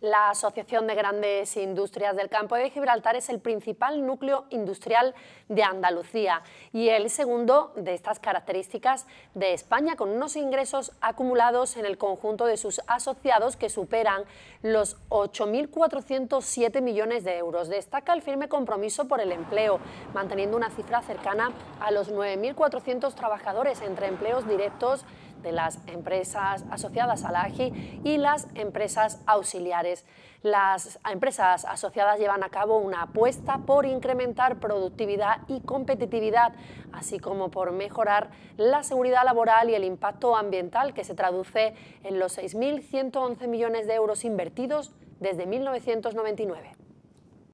La Asociación de Grandes Industrias del Campo de Gibraltar es el principal núcleo industrial de Andalucía y el segundo de estas características de España, con unos ingresos acumulados en el conjunto de sus asociados que superan los 8.407 millones de euros. Destaca el firme compromiso por el empleo, manteniendo una cifra cercana a los 9.400 trabajadores entre empleos directos de las empresas asociadas a la AGI y las empresas auxiliares. Las empresas asociadas llevan a cabo una apuesta por incrementar productividad y competitividad, así como por mejorar la seguridad laboral y el impacto ambiental que se traduce en los 6.111 millones de euros invertidos desde 1999.